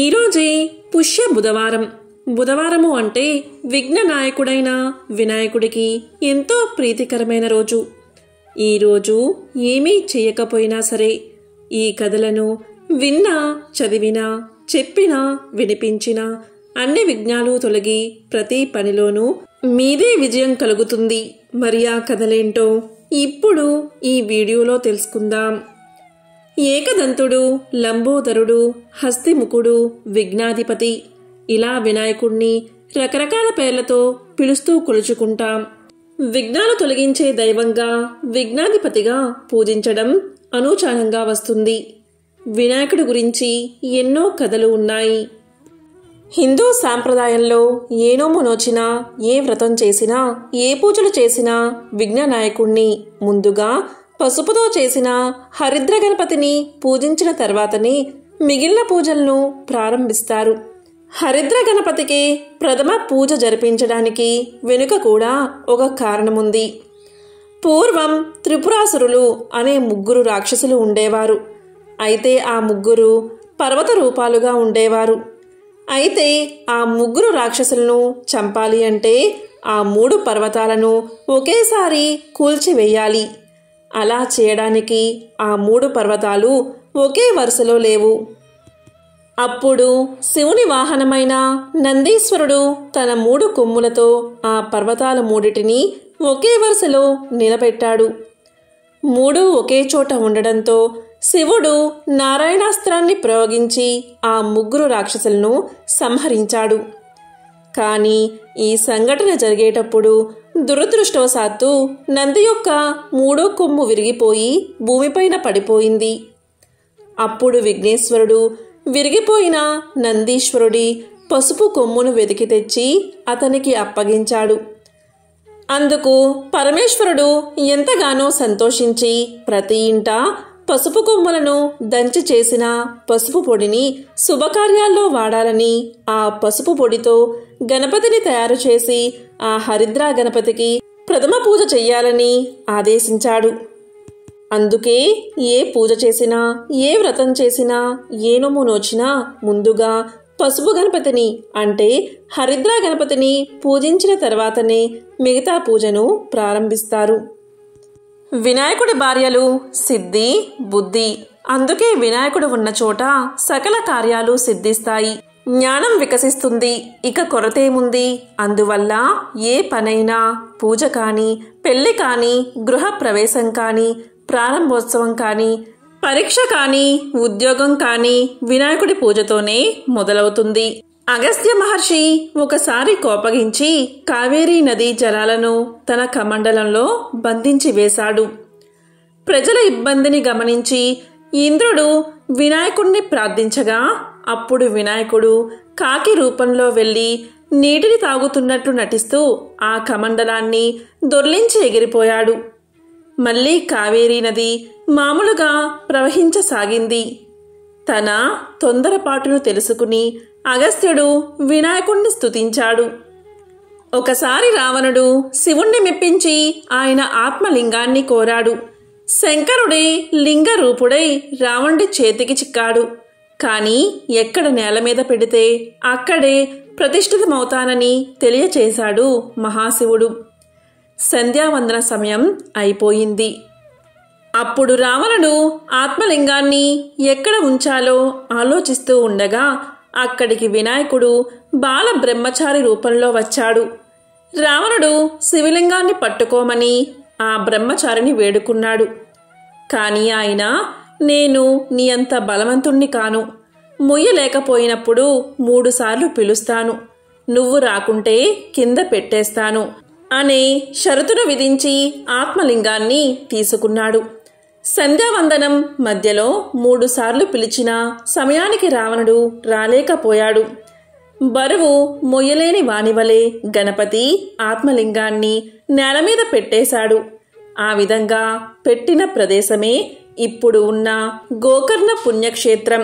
ఈరోజే పుష్య బుధవారం బుధవారము అంటే విఘ్న నాయకుడైన వినాయకుడికి ఎంతో ప్రీతికరమైన రోజు ఈరోజు ఏమీ చేయకపోయినా సరే ఈ కథలను విన్నా చదివినా చెప్పినా వినిపించినా అన్ని విఘ్నాలు తొలగి ప్రతి పనిలోనూ మీదే విజయం కలుగుతుంది మరి ఆ కథలేంటో ఇప్పుడు ఈ వీడియోలో తెలుసుకుందాం ఏకదంతుడు లంబోదరుడు హస్తిముఖుడు విఘ్నాధిపతి ఇలా వినాయకుణ్ణి రకరకాల పేర్లతో పిలుస్తూ కొలుచుకుంటాం విఘ్నాలు తొలగించే దైవంగా విఘ్నాధిపతిగా పూజించడం అనూచారంగా వస్తుంది వినాయకుడి గురించి ఎన్నో కథలు ఉన్నాయి హిందూ సాంప్రదాయంలో ఏ నోము నోచినా ఏ వ్రతం చేసినా ఏ పూజలు చేసినా విఘ్ననాయకుణ్ణి ముందుగా పసుపుతో చేసిన హరిద్ర గణపతిని పూజించిన తర్వాతనే మిగిలిన పూజలను ప్రారంభిస్తారు హరిద్ర గణపతికి ప్రథమ పూజ జరిపించడానికి వెనుక కూడా ఒక కారణముంది పూర్వం త్రిపురాసురులు అనే ముగ్గురు రాక్షసులు ఉండేవారు అయితే ఆ ముగ్గురు పర్వత రూపాలుగా ఉండేవారు అయితే ఆ ముగ్గురు రాక్షసులను చంపాలి అంటే ఆ మూడు పర్వతాలను ఒకేసారి కూల్చివేయాలి అలా చేయడానికి ఆ మూడు పర్వతాలు ఒకే వరుసలో లేవు అప్పుడు శివుని వాహనమైన నందీశ్వరుడు తన మూడు కొమ్ములతో ఆ పర్వతాల మూడిటిని ఒకే వరుసలో నిలబెట్టాడు మూడు ఒకే చోట ఉండడంతో శివుడు నారాయణాస్త్రాన్ని ప్రయోగించి ఆ ముగ్గురు రాక్షసులను సంహరించాడు కానీ ఈ సంఘటన జరిగేటప్పుడు దురదృష్టవశాత్తు నంది యొక్క మూడో కొమ్ము విరిగిపోయి భూమిపైన పడిపోయింది అప్పుడు విఘ్నేశ్వరుడు విరిగిపోయిన నందీశ్వరుడి పసుపు కొమ్మును వెతికి తెచ్చి అతనికి అప్పగించాడు అందుకు పరమేశ్వరుడు ఎంతగానో సంతోషించి ప్రతి ఇంట పసుపు కొమ్మలను దంచి చేసిన పసుపు పొడిని శుభకార్యాల్లో వాడాలని ఆ పసుపు పొడితో గణపతిని తయారు చేసి ఆ హరిద్రా గణపతికి ప్రథమ పూజ చెయ్యాలని ఆదేశించాడు అందుకే ఏ పూజ చేసినా ఏ వ్రతం చేసినా ఏ నొమ్ము నోచినా ముందుగా పసుపు గణపతిని అంటే హరిద్రా గణపతిని పూజించిన తర్వాతనే మిగతా పూజను ప్రారంభిస్తారు వినాయకుడి భార్యలు సిద్ధి బుద్ధి అందుకే వినాయకుడు ఉన్న చోట సకల కార్యాలు సిద్ధిస్తాయి జ్ఞానం వికసిస్తుంది ఇక కొరతేముంది అందువల్ల ఏ పనైనా పూజ కానీ పెళ్లి కానీ గృహప్రవేశం కానీ ప్రారంభోత్సవం కానీ పరీక్ష కానీ ఉద్యోగం కానీ వినాయకుడి పూజతోనే మొదలవుతుంది అగస్త్య మహర్షి ఒకసారి కోపగించి కావేరీ నదీ జలాలను తన కమండలంలో బంధించి వేశాడు ప్రజల ఇబ్బందిని గమనించి ఇంద్రుడు వినాయకుణ్ణి ప్రార్థించగా అప్పుడు వినాయకుడు కాకి రూపంలో వెళ్ళి నీటిని తాగుతున్నట్టు నటిస్తూ ఆ కమండలాన్ని దొర్లించి ఎగిరిపోయాడు మళ్ళీ కావేరీ నది మామూలుగా ప్రవహించసాగింది తన తొందరపాటును తెలుసుకుని అగస్త్యుడు వినాయకుణ్ణి స్తుతించాడు ఒకసారి రావణుడు శివుణ్ణి మెప్పించి ఆయన ఆత్మలింగాన్ని కోరాడు శంకరుడే లింగరూపుడై రావణుడి చేతికి చిక్కాడు కానీ ఎక్కడ నేల మీద పెడితే అక్కడే ప్రతిష్ఠితమవుతానని తెలియచేశాడు మహాశివుడు సంధ్యావందన సమయం అయిపోయింది అప్పుడు రావణుడు ఆత్మలింగాన్ని ఎక్కడ ఉంచాలో ఆలోచిస్తూ ఉండగా అక్కడికి వినాయకుడు బాల బ్రహ్మచారి రూపంలో వచ్చాడు రావణుడు శివలింగాన్ని పట్టుకోమని ఆ బ్రహ్మచారిని వేడుకున్నాడు కానీ ఆయన నేను నీ అంత బలవంతుణ్ణి కాను ముయ్యలేకపోయినప్పుడు మూడుసార్లు పిలుస్తాను నువ్వు రాకుంటే కింద పెట్టేస్తాను అనే షరతును విధించి ఆత్మలింగాన్ని తీసుకున్నాడు సంధ్యావందనం మధ్యలో మూడుసార్లు పిలిచినా సమయానికి రావణుడు రాలేకపోయాడు బరువు మొయ్యలేని వానివలే గణపతి ఆత్మలింగాన్ని నేల మీద పెట్టేశాడు ఆ విధంగా పెట్టిన ప్రదేశమే ఇప్పుడు ఉన్న గోకర్ణ పుణ్యక్షేత్రం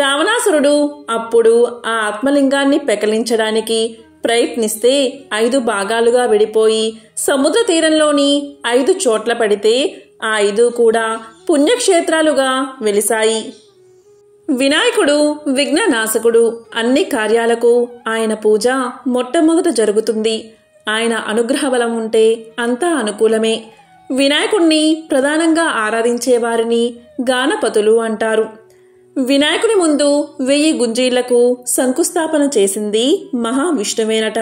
రావణాసురుడు అప్పుడు ఆ ఆత్మలింగాన్ని పెకలించడానికి ప్రయత్నిస్తే ఐదు భాగాలుగా విడిపోయి సముద్ర తీరంలోని ఐదు చోట్ల పడితే ఆ ఐదు కూడా పుణ్యక్షేత్రాలుగా వెలిశాయి వినాయకుడు విఘ్ననాశకుడు అన్ని కార్యాలకు ఆయన పూజ మొట్టమొదట జరుగుతుంది ఆయన అనుగ్రహ బలం ఉంటే అంతా అనుకూలమే వినాయకుణ్ణి ప్రధానంగా ఆరాధించేవారిని గానపతులు అంటారు వినాయకుని ముందు వెయ్యి గుంజీళ్లకు శంకుస్థాపన చేసింది మహావిష్ణువేనట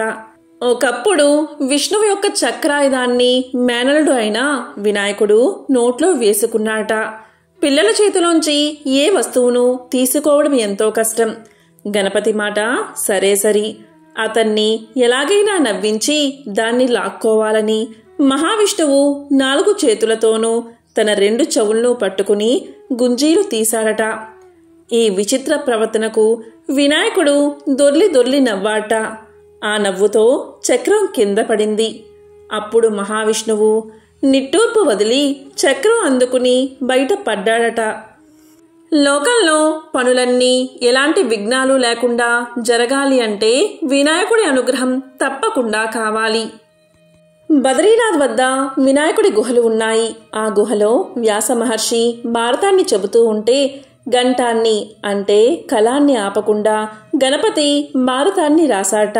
ఒకప్పుడు విష్ణువు యొక్క చక్రాయుధాన్ని మేనలుడు అయిన వినాయకుడు నోట్లో వేసుకున్నాట పిల్లల చేతిలోంచి ఏ వస్తువును తీసుకోవడం ఎంతో కష్టం గణపతి మాట సరే సరి అతన్ని ఎలాగైనా నవ్వించి దాన్ని లాక్కోవాలని మహావిష్ణువు నాలుగు చేతులతోనూ తన రెండు చెవులను పట్టుకుని గుంజీలు తీశాడట ఈ విచిత్ర ప్రవర్తనకు వినాయకుడు దొర్లి దొర్లి నవ్వాట ఆ నవ్వుతో చక్రం కింద పడింది అప్పుడు మహావిష్ణువు నిట్టూర్పు వదిలి చక్రం అందుకుని బయట పడ్డాడట లోకంలో పనులన్నీ ఎలాంటి విఘ్నాలు లేకుండా జరగాలి అంటే వినాయకుడి అనుగ్రహం తప్పకుండా కావాలి బద్రీనాథ్ వద్ద వినాయకుడి గుహలు ఉన్నాయి ఆ గుహలో వ్యాస మహర్షి భారతాన్ని చెబుతూ ఉంటే గంటాన్ని అంటే కళాన్ని ఆపకుండా గణపతి భారతాన్ని రాశాట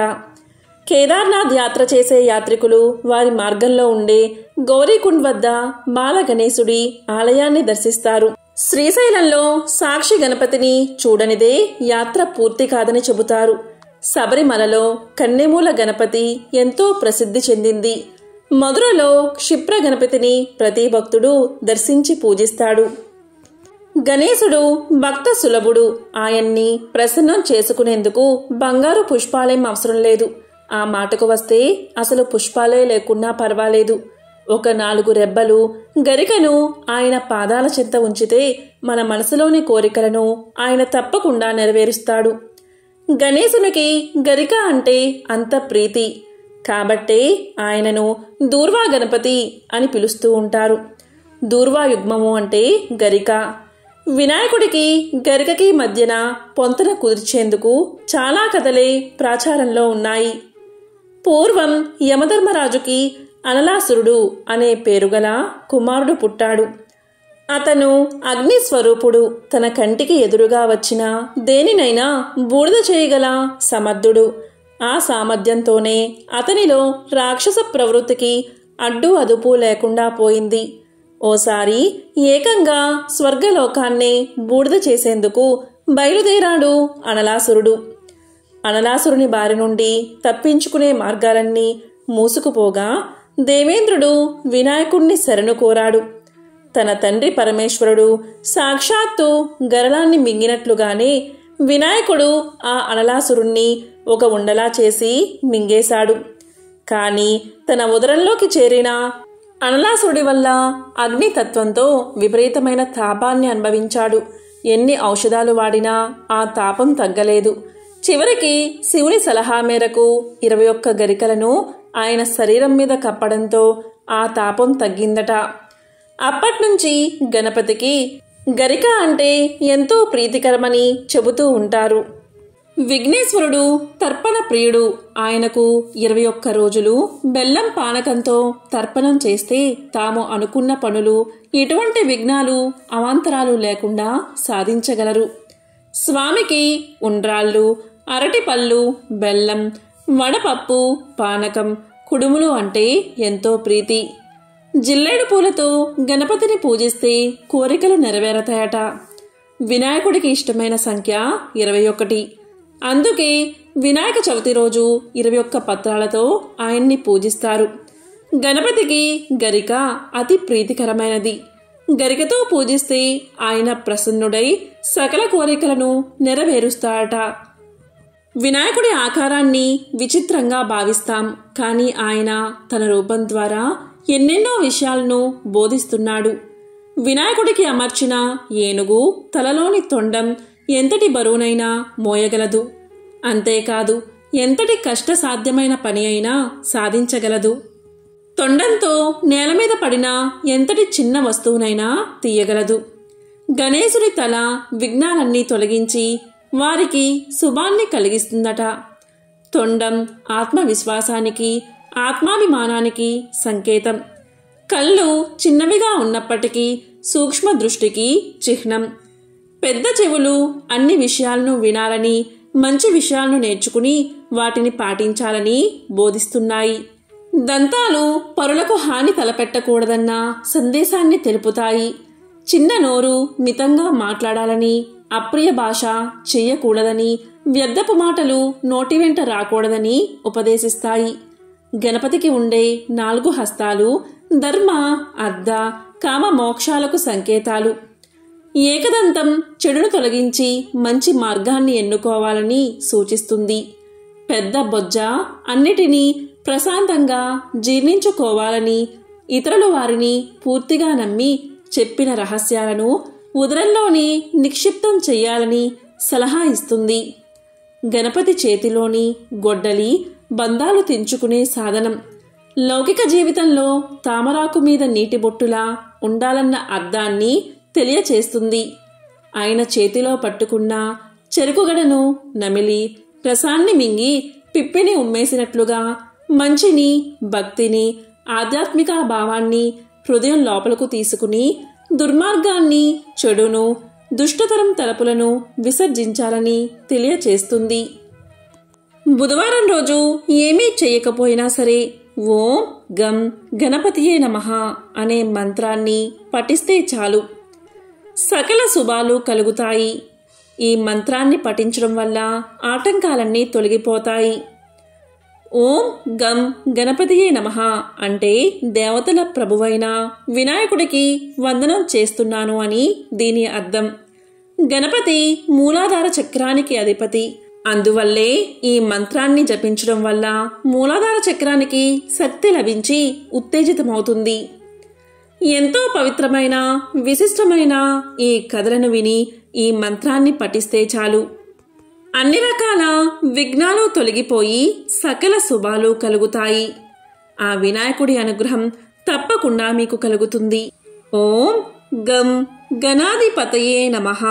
కేదార్నాథ్ యాత్ర చేసే యాత్రికులు వారి మార్గంలో ఉండే గౌరీకుండ్ వద్ద బాల గణేశుడి ఆలయాన్ని దర్శిస్తారు శ్రీశైలంలో సాక్షి గణపతిని చూడనిదే యాత్ర పూర్తి కాదని చెబుతారు శబరిమలలో కన్నెమూల గణపతి ఎంతో ప్రసిద్ధి చెందింది మధురలో క్షిప్ర గణపతిని ప్రతి భక్తుడు దర్శించి పూజిస్తాడు గణేశుడు భక్త సులభుడు ఆయన్ని ప్రసన్నం చేసుకునేందుకు బంగారు పుష్పాలేం అవసరం లేదు ఆ మాటకు వస్తే అసలు పుష్పాలే లేకున్నా పర్వాలేదు ఒక నాలుగు రెబ్బలు గరికను ఆయన పాదాల చెంత ఉంచితే మన మనసులోని కోరికలను ఆయన తప్పకుండా నెరవేరుస్తాడు గణేశునికి గరిక అంటే అంత ప్రీతి కాబట్టే ఆయనను దూర్వా గణపతి అని పిలుస్తూ ఉంటారు దూర్వా యుగ్మము అంటే గరిక వినాయకుడికి గరికకి మధ్యన పొంతన కుదిర్చేందుకు చాలా కథలే ప్రాచారంలో ఉన్నాయి పూర్వం యమధర్మరాజుకి అనలాసురుడు అనే పేరుగల కుమారుడు పుట్టాడు అతను అగ్నిస్వరూపుడు తన కంటికి ఎదురుగా వచ్చిన దేనినైనా బూడిద చేయగల సమర్థుడు ఆ సామర్థ్యంతోనే అతనిలో రాక్షస ప్రవృత్తికి అడ్డు అదుపు లేకుండా పోయింది ఓసారి ఏకంగా స్వర్గలోకాన్ని బూడిద చేసేందుకు బయలుదేరాడు అనలాసురుడు అనలాసురుని బారి నుండి తప్పించుకునే మార్గాలన్నీ మూసుకుపోగా దేవేంద్రుడు వినాయకుణ్ణి శరణు కోరాడు తన తండ్రి పరమేశ్వరుడు సాక్షాత్తు గరళాన్ని మింగినట్లుగానే వినాయకుడు ఆ అనలాసురుణ్ణి ఒక ఉండలా చేసి మింగేశాడు కాని తన ఉదరంలోకి చేరిన అనలాసుడి వల్ల అగ్నితత్వంతో విపరీతమైన తాపాన్ని అనుభవించాడు ఎన్ని ఔషధాలు వాడినా ఆ తాపం తగ్గలేదు చివరికి శివుని సలహా మేరకు ఇరవై ఒక్క గరికలను ఆయన శరీరం మీద కప్పడంతో ఆ తాపం తగ్గిందట అప్పట్నుంచి గణపతికి గరిక అంటే ఎంతో ప్రీతికరమని చెబుతూ ఉంటారు విఘ్నేశ్వరుడు తర్పణ ప్రియుడు ఆయనకు ఇరవై ఒక్క రోజులు బెల్లం పానకంతో తర్పణం చేస్తే తాము అనుకున్న పనులు ఎటువంటి విఘ్నాలు అవాంతరాలు లేకుండా సాధించగలరు స్వామికి ఉండ్రాళ్ళు అరటిపళ్ళు బెల్లం వడపప్పు పానకం కుడుములు అంటే ఎంతో ప్రీతి జిల్లేడు పూలతో గణపతిని పూజిస్తే కోరికలు నెరవేరతాయట వినాయకుడికి ఇష్టమైన సంఖ్య ఇరవై ఒకటి అందుకే వినాయక చవితి రోజు ఇరవై ఒక్క పత్రాలతో ఆయన్ని పూజిస్తారు గణపతికి గరిక అతి ప్రీతికరమైనది గరికతో పూజిస్తే ఆయన ప్రసన్నుడై సకల కోరికలను నెరవేరుస్తాడట వినాయకుడి ఆకారాన్ని విచిత్రంగా భావిస్తాం కానీ ఆయన తన రూపం ద్వారా ఎన్నెన్నో విషయాలను బోధిస్తున్నాడు వినాయకుడికి అమర్చిన ఏనుగు తలలోని తొండం ఎంతటి బరువునైనా మోయగలదు అంతేకాదు ఎంతటి కష్టసాధ్యమైన పని అయినా సాధించగలదు తొండంతో నేల మీద పడిన ఎంతటి చిన్న వస్తువునైనా తీయగలదు గణేశుడి తల విఘ్నాలన్నీ తొలగించి వారికి శుభాన్ని కలిగిస్తుందట తొండం ఆత్మవిశ్వాసానికి ఆత్మాభిమానానికి సంకేతం కళ్ళు చిన్నవిగా ఉన్నప్పటికీ సూక్ష్మ దృష్టికి చిహ్నం పెద్ద చెవులు అన్ని విషయాలను వినాలని మంచి విషయాలను నేర్చుకుని వాటిని పాటించాలని బోధిస్తున్నాయి దంతాలు పరులకు హాని తలపెట్టకూడదన్న సందేశాన్ని తెలుపుతాయి చిన్న నోరు మితంగా మాట్లాడాలని అప్రియ భాష చెయ్యకూడదని వ్యర్థపు మాటలు నోటి వెంట రాకూడదని ఉపదేశిస్తాయి గణపతికి ఉండే నాలుగు హస్తాలు ధర్మ అర్ధ కామ మోక్షాలకు సంకేతాలు ఏకదంతం చెడును తొలగించి మంచి మార్గాన్ని ఎన్నుకోవాలని సూచిస్తుంది పెద్ద బొజ్జ అన్నిటినీ ప్రశాంతంగా జీర్ణించుకోవాలని ఇతరుల వారిని పూర్తిగా నమ్మి చెప్పిన రహస్యాలను ఉదరంలోని నిక్షిప్తం చేయాలని సలహా ఇస్తుంది గణపతి చేతిలోని గొడ్డలి బంధాలు తెంచుకునే సాధనం లౌకిక జీవితంలో తామరాకు మీద నీటి బొట్టులా ఉండాలన్న అర్థాన్ని తెలియచేస్తుంది ఆయన చేతిలో పట్టుకున్న చెరుకుగడను నమిలి రసాన్ని మింగి పిప్పిని ఉమ్మేసినట్లుగా మంచిని భక్తిని ఆధ్యాత్మిక భావాన్ని హృదయం లోపలకు తీసుకుని దుర్మార్గాన్ని చెడును దుష్టతరం తలపులను విసర్జించాలని తెలియచేస్తుంది బుధవారం రోజు ఏమీ చేయకపోయినా సరే ఓం గం గణపతియే నమ అనే మంత్రాన్ని పఠిస్తే చాలు సకల శుభాలు కలుగుతాయి ఈ మంత్రాన్ని పఠించడం వల్ల ఆటంకాలన్నీ తొలగిపోతాయి ఓం గం గణపతియే నమ అంటే దేవతల ప్రభువైన వినాయకుడికి వందనం చేస్తున్నాను అని దీని అర్థం గణపతి మూలాధార చక్రానికి అధిపతి అందువల్లే ఈ మంత్రాన్ని జపించడం వల్ల మూలాధార చక్రానికి శక్తి లభించి ఉత్తేజితమవుతుంది ఎంతో పవిత్రమైన విశిష్టమైన ఈ కథలను విని ఈ మంత్రాన్ని పఠిస్తే చాలు అన్ని రకాల విఘ్నాలు తొలగిపోయి సకల శుభాలు కలుగుతాయి ఆ వినాయకుడి అనుగ్రహం తప్పకుండా మీకు కలుగుతుంది ఓం గం గణాధిపతయే నమః